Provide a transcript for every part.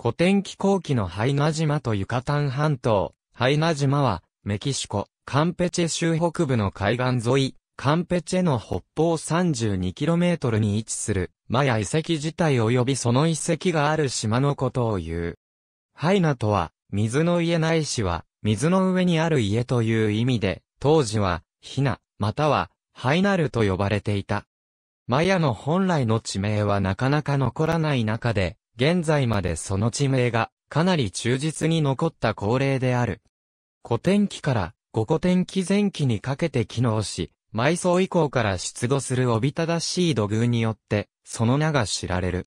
古典気候期のハイナ島とユカタン半島。ハイナ島は、メキシコ、カンペチェ州北部の海岸沿い、カンペチェの北方 32km に位置する、マヤ遺跡自体及びその遺跡がある島のことを言う。ハイナとは、水の家ないしは、水の上にある家という意味で、当時は、ヒナ、または、ハイナルと呼ばれていた。マヤの本来の地名はなかなか残らない中で、現在までその地名がかなり忠実に残った恒例である。古典期から五古典期前期にかけて機能し、埋葬以降から出土するおびただしい土偶によって、その名が知られる。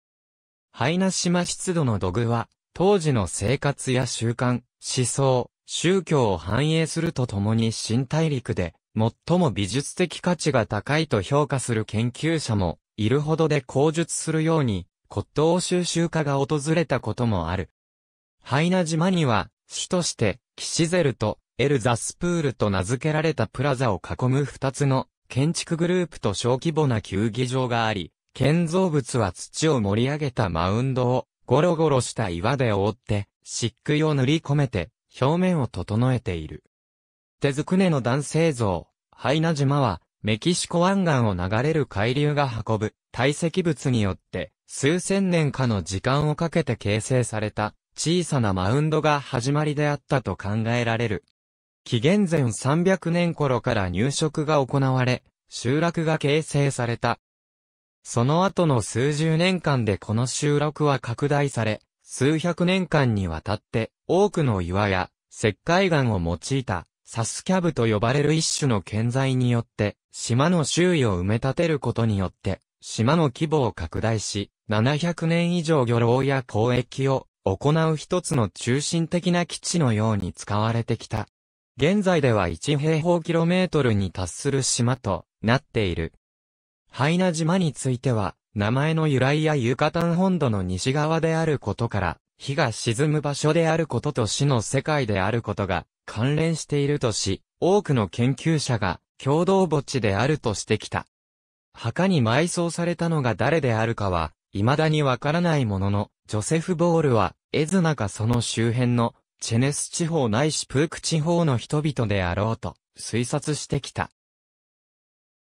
灰イ島出土の土偶は、当時の生活や習慣、思想、宗教を反映するとともに新大陸で、最も美術的価値が高いと評価する研究者もいるほどで口述するように、骨董収集家が訪れたこともある。ハイナ島には、主として、キシゼルとエルザスプールと名付けられたプラザを囲む二つの建築グループと小規模な球技場があり、建造物は土を盛り上げたマウンドをゴロゴロした岩で覆って、漆喰を塗り込めて、表面を整えている。手作ねの男性像、ハイナ島は、メキシコ湾岸を流れる海流が運ぶ、堆積物によって、数千年かの時間をかけて形成された小さなマウンドが始まりであったと考えられる。紀元前300年頃から入植が行われ、集落が形成された。その後の数十年間でこの集落は拡大され、数百年間にわたって多くの岩や石灰岩を用いたサスキャブと呼ばれる一種の建材によって島の周囲を埋め立てることによって島の規模を拡大し、700年以上漁労や交易を行う一つの中心的な基地のように使われてきた。現在では1平方キロメートルに達する島となっている。ハイナ島については、名前の由来やユカタン本土の西側であることから、日が沈む場所であることと死の世界であることが関連しているとし、多くの研究者が共同墓地であるとしてきた。墓に埋葬されたのが誰であるかは、未だにわからないものの、ジョセフ・ボールは、エズナかその周辺の、チェネス地方ないしプーク地方の人々であろうと、推察してきた。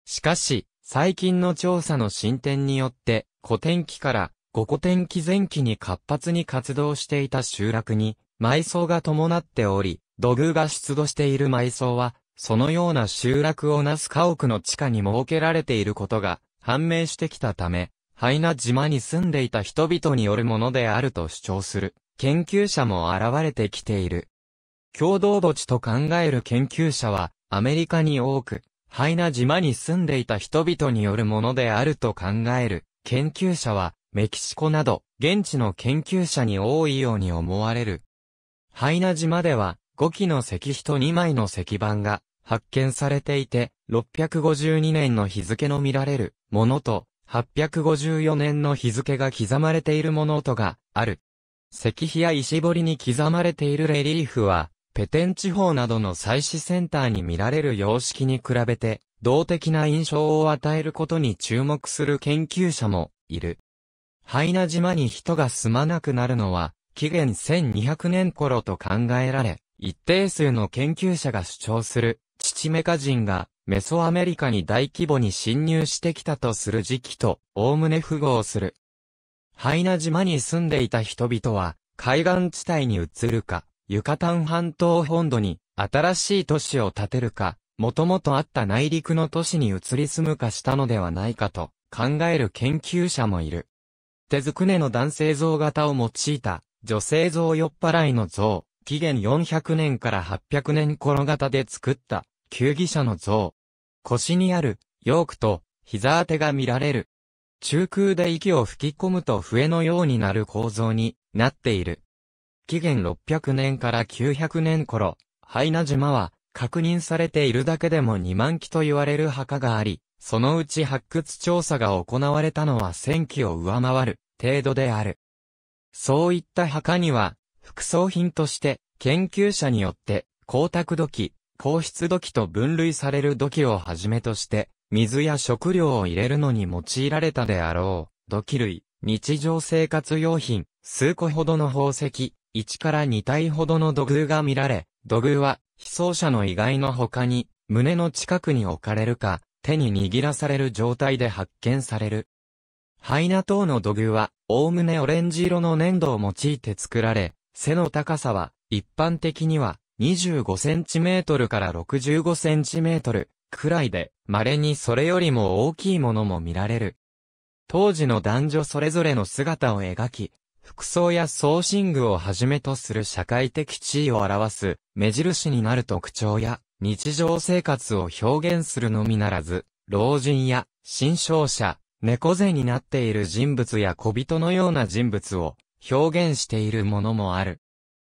しかし、最近の調査の進展によって、古典期から五古典期前期に活発に活動していた集落に埋葬が伴っており、土偶が出土している埋葬はそのような集落をなす家屋の地下に設けられていることが判明してきたため、ハイナ島に住んでいた人々によるものであると主張する研究者も現れてきている。共同墓地と考える研究者はアメリカに多く、ハイナ島に住んでいた人々によるものであると考える研究者はメキシコなど現地の研究者に多いように思われる。ハイナ島では5基の石碑と2枚の石板が発見されていて、652年の日付の見られるものと、854年の日付が刻まれているものとがある。石碑や石彫りに刻まれているレリーフは、ペテン地方などの祭祀センターに見られる様式に比べて、動的な印象を与えることに注目する研究者もいる。ハイナ島に人が住まなくなるのは、紀元1200年頃と考えられ、一定数の研究者が主張する、チチメカ人がメソアメリカに大規模に侵入してきたとする時期と、おおむね符合する。ハイナ島に住んでいた人々は、海岸地帯に移るか、ユカタン半島本土に新しい都市を建てるか、もともとあった内陸の都市に移り住むかしたのではないかと考える研究者もいる。手作くねの男性像型を用いた女性像酔っ払いの像、紀元400年から800年頃型で作った、球技者の像。腰にある、ヨークと、膝当てが見られる。中空で息を吹き込むと笛のようになる構造になっている。紀元600年から900年頃、ハイナ島は確認されているだけでも2万基と言われる墓があり、そのうち発掘調査が行われたのは1000基を上回る程度である。そういった墓には副葬品として、研究者によって、光沢土器、硬質土器と分類される土器をはじめとして、水や食料を入れるのに用いられたであろう、土器類、日常生活用品、数個ほどの宝石、1から2体ほどの土偶が見られ、土偶は、被葬者の意外の他に、胸の近くに置かれるか、手に握らされる状態で発見される。ハイナ島の土偶は、おおむねオレンジ色の粘土を用いて作られ、背の高さは、一般的には、25センチメートルから65センチメートルくらいで、稀にそれよりも大きいものも見られる。当時の男女それぞれの姿を描き、服装や装身具をはじめとする社会的地位を表す、目印になる特徴や、日常生活を表現するのみならず、老人や、新商者、猫背になっている人物や小人のような人物を、表現しているものもある。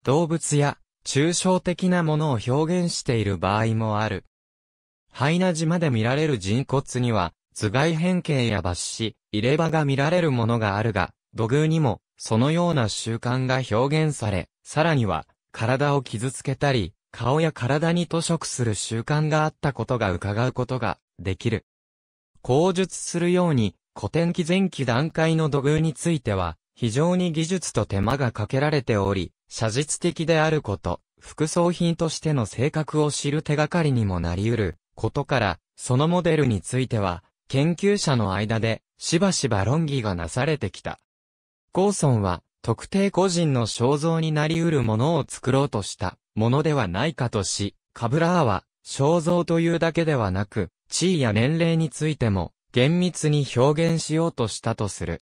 動物や抽象的なものを表現している場合もある。ハイナ島で見られる人骨には、頭蓋変形や抜歯、入れ歯が見られるものがあるが、土偶にも、そのような習慣が表現され、さらには、体を傷つけたり、顔や体に塗色する習慣があったことが伺うことができる。口述するように、古典期前期段階の土偶については、非常に技術と手間がかけられており、写実的であること、副葬品としての性格を知る手がかりにもなり得ることから、そのモデルについては、研究者の間で、しばしば論議がなされてきた。ゴーソンは、特定個人の肖像になり得るものを作ろうとしたものではないかとし、カブラーは、肖像というだけではなく、地位や年齢についても、厳密に表現しようとしたとする。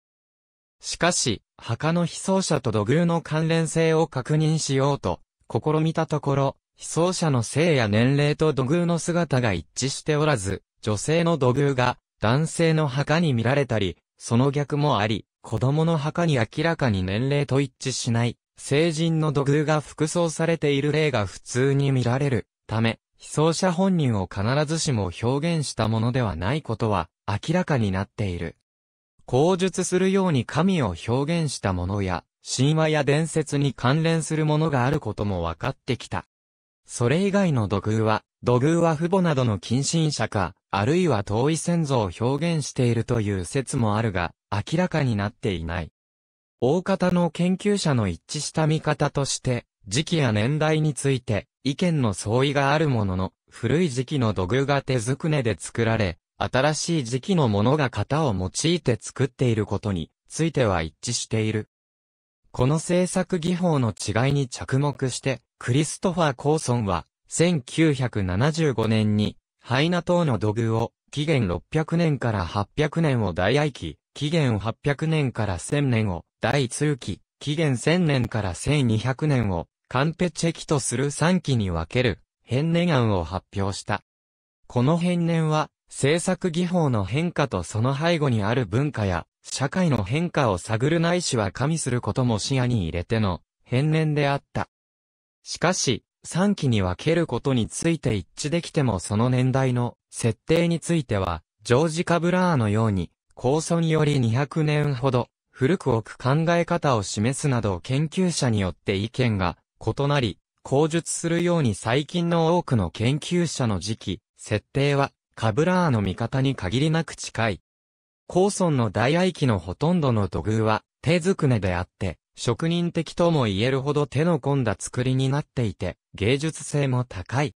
しかし、墓の被葬者と土偶の関連性を確認しようと、試みたところ、被葬者の性や年齢と土偶の姿が一致しておらず、女性の土偶が男性の墓に見られたり、その逆もあり、子供の墓に明らかに年齢と一致しない、成人の土偶が服装されている例が普通に見られるため、被葬者本人を必ずしも表現したものではないことは明らかになっている。口述するように神を表現したものや、神話や伝説に関連するものがあることも分かってきた。それ以外の土偶は、土偶は父母などの近親者か、あるいは遠い先祖を表現しているという説もあるが、明らかになっていない。大方の研究者の一致した見方として、時期や年代について、意見の相違があるものの、古い時期の土偶が手づくねで作られ、新しい時期のものが型を用いて作っていることについては一致している。この制作技法の違いに着目して、クリストファー・コーソンは、1975年に、ハイナ島の土偶を、紀元600年から800年を大愛期、紀元800年から1000年を大通期、紀元1000年から1200年をカンペチェキとする3期に分ける変年案を発表した。この変年は制作技法の変化とその背後にある文化や、社会の変化を探るないしは加味することも視野に入れての、変年であった。しかし、3期に分けることについて一致できてもその年代の設定については、ジョージ・カブラーのように、構想により200年ほど、古く置く考え方を示すなど研究者によって意見が異なり、口述するように最近の多くの研究者の時期、設定はカブラーの味方に限りなく近い。高村の大愛機のほとんどの土偶は手作ねであって、職人的とも言えるほど手の込んだ作りになっていて、芸術性も高い。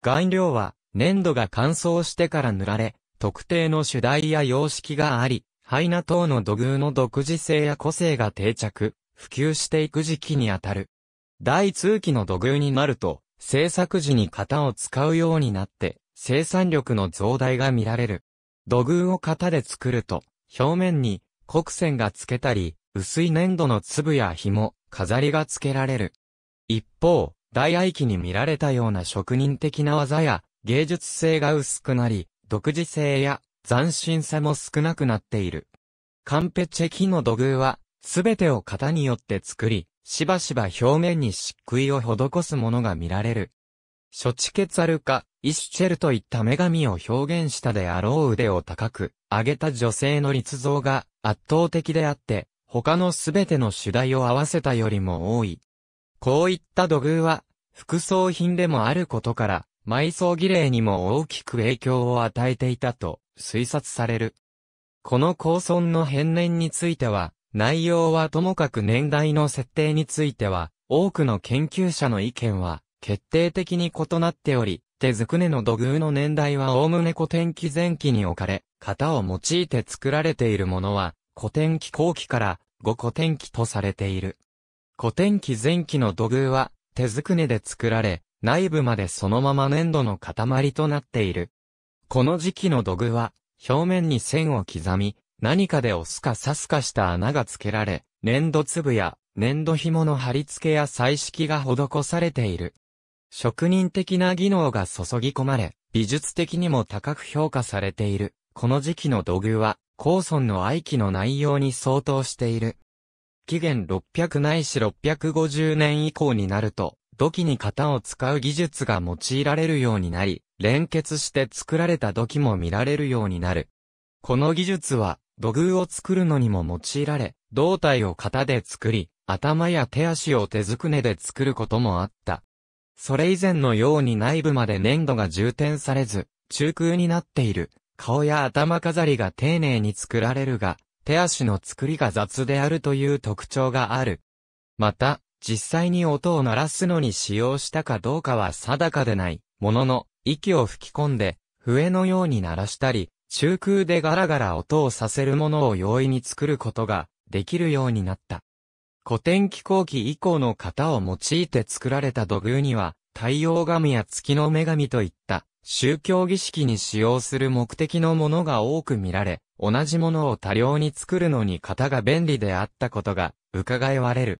顔料は粘土が乾燥してから塗られ、特定の主題や様式があり、ハイナ等の土偶の独自性や個性が定着、普及していく時期にあたる。第通期の土偶になると、制作時に型を使うようになって、生産力の増大が見られる。土偶を型で作ると、表面に黒線がつけたり、薄い粘土の粒や紐、飾りがつけられる。一方、大愛機に見られたような職人的な技や、芸術性が薄くなり、独自性や斬新さも少なくなっている。カンペチェキの土偶は、すべてを型によって作り、しばしば表面に漆喰を施すものが見られる。諸知ケツァルか、イシュチェルといった女神を表現したであろう腕を高く、上げた女性の立像が圧倒的であって、他のすべての主題を合わせたよりも多い。こういった土偶は、副葬品でもあることから、埋葬儀礼にも大きく影響を与えていたと推察される。この構想の変年については、内容はともかく年代の設定については、多くの研究者の意見は決定的に異なっており、手づくねの土偶の年代は概ね古典期前期に置かれ、型を用いて作られているものは、古典期後期から後古典期とされている。古典期前期の土偶は、手づくねで作られ、内部までそのまま粘土の塊となっている。この時期の土偶は、表面に線を刻み、何かで押すか刺すかした穴が付けられ、粘土粒や粘土紐の貼り付けや彩色が施されている。職人的な技能が注ぎ込まれ、美術的にも高く評価されている。この時期の土偶は、高尊の愛機の内容に相当している。紀元600ないし650年以降になると、土器に型を使う技術が用いられるようになり、連結して作られた土器も見られるようになる。この技術は、土偶を作るのにも用いられ、胴体を型で作り、頭や手足を手づくねで作ることもあった。それ以前のように内部まで粘土が充填されず、中空になっている。顔や頭飾りが丁寧に作られるが、手足の作りが雑であるという特徴がある。また、実際に音を鳴らすのに使用したかどうかは定かでない、ものの、息を吹き込んで、笛のように鳴らしたり、中空でガラガラ音をさせるものを容易に作ることができるようになった。古典気候期以降の型を用いて作られた土偶には、太陽神や月の女神といった宗教儀式に使用する目的のものが多く見られ、同じものを多量に作るのに型が便利であったことが伺われる。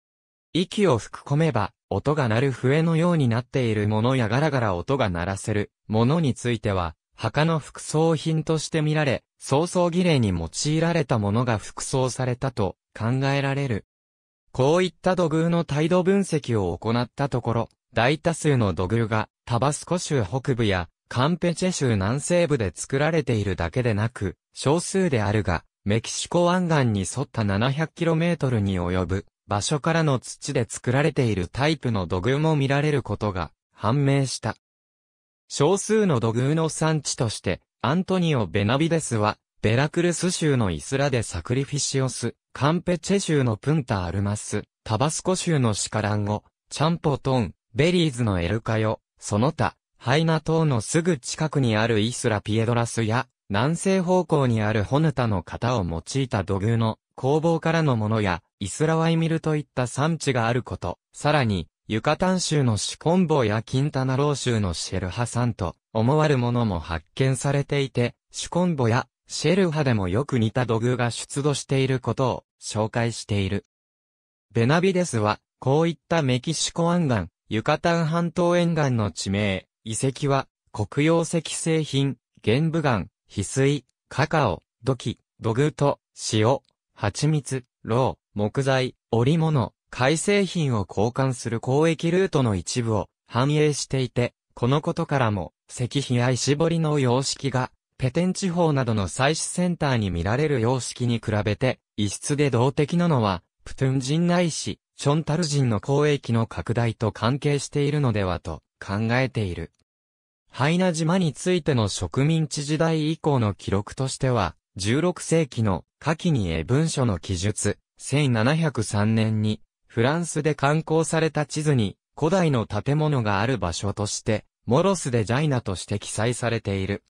息を吹き込めば、音が鳴る笛のようになっているものやガラガラ音が鳴らせるものについては、墓の服装品として見られ、葬々儀礼に用いられたものが服装されたと考えられる。こういった土偶の態度分析を行ったところ、大多数の土偶がタバスコ州北部やカンペチェ州南西部で作られているだけでなく、少数であるが、メキシコ湾岸に沿った 700km に及ぶ場所からの土で作られているタイプの土偶も見られることが判明した。少数の土偶の産地として、アントニオ・ベナビデスはベラクルス州のイスラでサクリフィシオス、カンペチェ州のプンタアルマス、タバスコ州のシカランゴ、チャンポトン、ベリーズのエルカヨ、その他、ハイナ島のすぐ近くにあるイスラピエドラスや、南西方向にあるホヌタの型を用いた土偶の工房からのものや、イスラワイミルといった産地があること、さらに、ユカタン州のシコンボやキンタナロー州のシェルハさんと思わるものも発見されていて、シコンボやシェル派でもよく似た土偶が出土していることを紹介している。ベナビデスは、こういったメキシコ湾岸、ユカタン半島沿岸の地名、遺跡は、黒曜石製品、玄武岩、翡翠、カカオ、土器、土偶と、塩、蜂蜜、ロウ、木材、織物、海製品を交換する交易ルートの一部を反映していて、このことからも、石碑や石彫りの様式がペテン地方などの採取センターに見られる様式に比べて、異質で動的なのは、プトゥン人内市、チョンタル人の交易の拡大と関係しているのではと考えている。ハイナ島についての植民地時代以降の記録としては、16世紀の夏季に絵文書の記述、1703年にフランスで刊行された地図に古代の建物がある場所として、モロスでジャイナとして記載されている。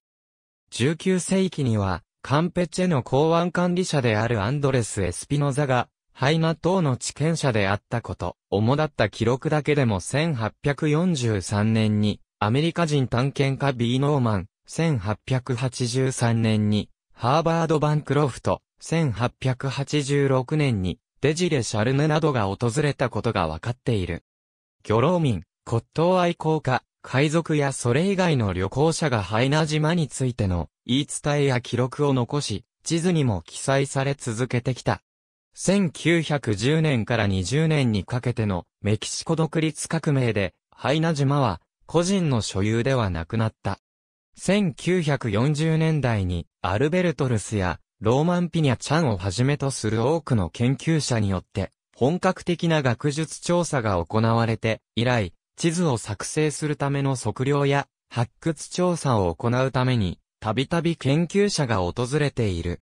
19世紀には、カンペチェの港湾管理者であるアンドレス・エスピノザが、ハイナ島の地権者であったこと、主だった記録だけでも1843年に、アメリカ人探検家ビー・ノーマン、1883年に、ハーバード・バンクロフト、1886年に、デジレ・シャルヌなどが訪れたことが分かっている。魚老民、骨董愛好家、海賊やそれ以外の旅行者がハイナ島についての言い伝えや記録を残し、地図にも記載され続けてきた。1910年から20年にかけてのメキシコ独立革命で、ハイナ島は個人の所有ではなくなった。1940年代にアルベルトルスやローマンピニャちゃんをはじめとする多くの研究者によって本格的な学術調査が行われて以来地図を作成するための測量や発掘調査を行うために、たびたび研究者が訪れている。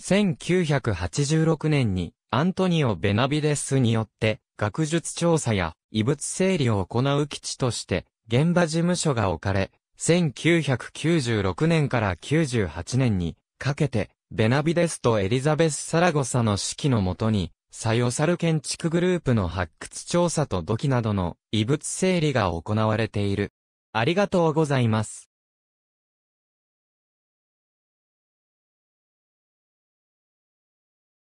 1986年にアントニオ・ベナビデスによって学術調査や異物整理を行う基地として現場事務所が置かれ、1996年から98年にかけてベナビデスとエリザベス・サラゴサの指揮のもとにサヨサル建築グループの発掘調査と土器などの遺物整理が行われている。ありがとうございます。